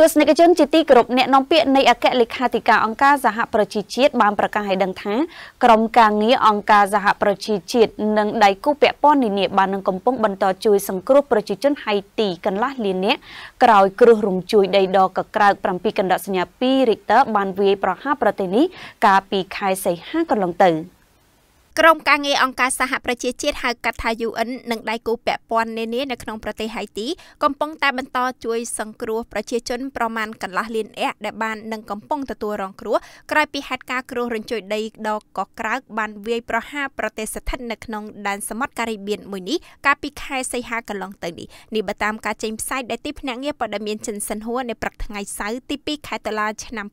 ទស្សនិកជនជាទីគោរពអ្នកនាំពាក្យនៃអគ្គលេខាធិការអង្គការសហប្រជាជាតិបានប្រកាសឲ្យដឹងថាក្រមការងារអង្គការសហប្រជាជាតិនិងដៃគូពាក់ព័ន្ធនានាបាននឹងកំពុងបន្តជួយសង្គ្រោះប្រជាជនហៃទីកន្លះលាននាក់ក្រោយគ្រោះរំជួយដីដកក្រើក7កណ្ដាប់សញ្ញា2 Richter បានវាយប្រហារប្រទេសនេះកាលពីខែសីហាកន្លងទៅ។ក្រមការងារអង្គការសហប្រជាជាតិហៅកាត់ថា UN និងដៃគូពាក់ព័ន្ធនានានៅក្នុងប្រទេសហៃទីកំពុងតែបន្តជួយសង្គ្រោះប្រជាជនប្រមាណកន្លះលាននាក់ដែលបាននិងកំពុងទទួលរងគ្រោះក្រោយពីហេតុការណ៍គ្រោះរញ្ជួយដីដកកក្រើកបានវាយប្រហារប្រទេសស្ថិតនៅក្នុងដែនសមុទ្រការីបៀនមួយនេះកាលពីខែសីហាកន្លងទៅនេះនេះបើតាមការចេញផ្សាយដែលទីភ្នាក់ងារព័ត៌មានចិនសិនហួរនៅព្រឹកថ្ងៃសៅរ៍ទី2ខែតុលាឆ្នាំ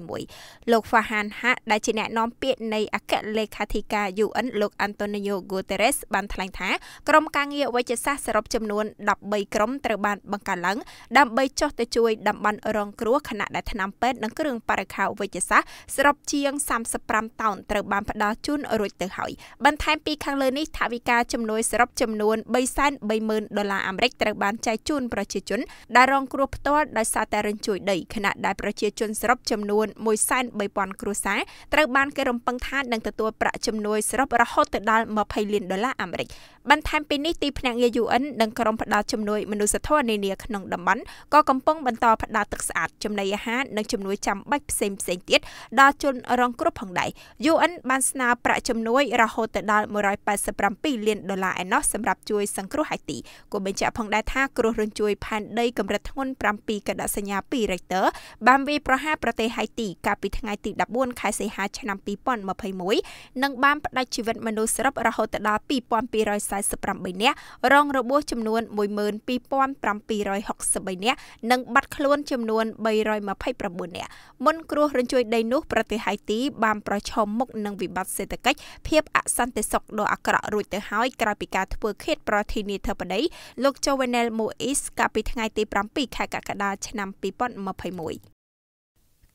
2021លោក Fahan Haq ដែលជាអ្នកណែនាំពាក្យនៃអគ្គលេខាធិការ UN លោក Antonio Guterres បានថ្លែងថាក្រុមការងារវេជ្ជសាស្ត្រសរុបចំនួន13ក្រុមត្រូវបានបង្កើតឡើង ដើម្បីចុះទៅជួយតំបន់រង គ្រោះខណៈដែលថ្នាំពេទ្យនិងគ្រឿងបរិខាវេជ្ជសាស្ត្រសរុបជាង35តោនត្រូវបានផ្ដល់ជូនរួចទៅហើយ បន្ថែមពី ខាងលើនេះថវិកាជំនួយសរុបចំនួន330,000ដុល្លារអាមេរិកត្រូវបានចែកជូនប្រជាជនដែលរងគ្រោះផ្ទាល់ដោយសារតែរញ្ជួយដីខណៈដែលប្រជាជនសរុបចំនួន130,000គ្រួសារត្រូវបានគេរំពឹងថានឹងទទួលប្រាក់ជំនួយ1សរុបរហូតទៅដល់20លានដុល្លារអាមេរិកបន្ថែមពីនេះទីភ្នាក់ងារ UN និងក្រុមផ្តល់ជំនួយមនុស្សធម៌នានាក្នុងតំបន់ក៏កំពុងបន្តផ្តល់ទឹកស្អាតចំណីអាហារនិងជំនួយចាំបាច់ផ្សេងផ្សេងទៀតដល់ជនរងគ្រោះផងដែរ UN បានស្នើប្រាក់ជំនួយរហូតទៅដល់187លានដុល្លារឯណោះសម្រាប់ជួយសង្គ្រោះហៃទីក៏បញ្ជាក់ផងដែរថាគ្រោះរញ្ជួយផែនដីកម្រិតធ្ងន់7កណ្ដាសញ្ញា2 Richter បានវាយប្រហារប្រទេសហៃទីកាលពីថ្ងៃទី14ខែសីហាឆ្នាំ2021និងបានផ្ដាច់ជីវិតមនុស្សសរុបរហូតដល់2248នាក់រងរបួសចំនួន12763នាក់និងបាត់ខ្លួនចំនួន329នាក់មុនគ្រោះរញ្ជួយដីនោះប្រទេសហៃទីបានប្រឈមមុខនឹងវិបត្តិសេដ្ឋកិច្ចភាព អសន្តិសុខដ៏អាក្រក់រួចទៅហើយក្រោយពីការធ្វើឃាតប្រធានាធិបតីលោក Jovenel Moise កាលពីថ្ងៃទី7ខែកក្កដាឆ្នាំ2021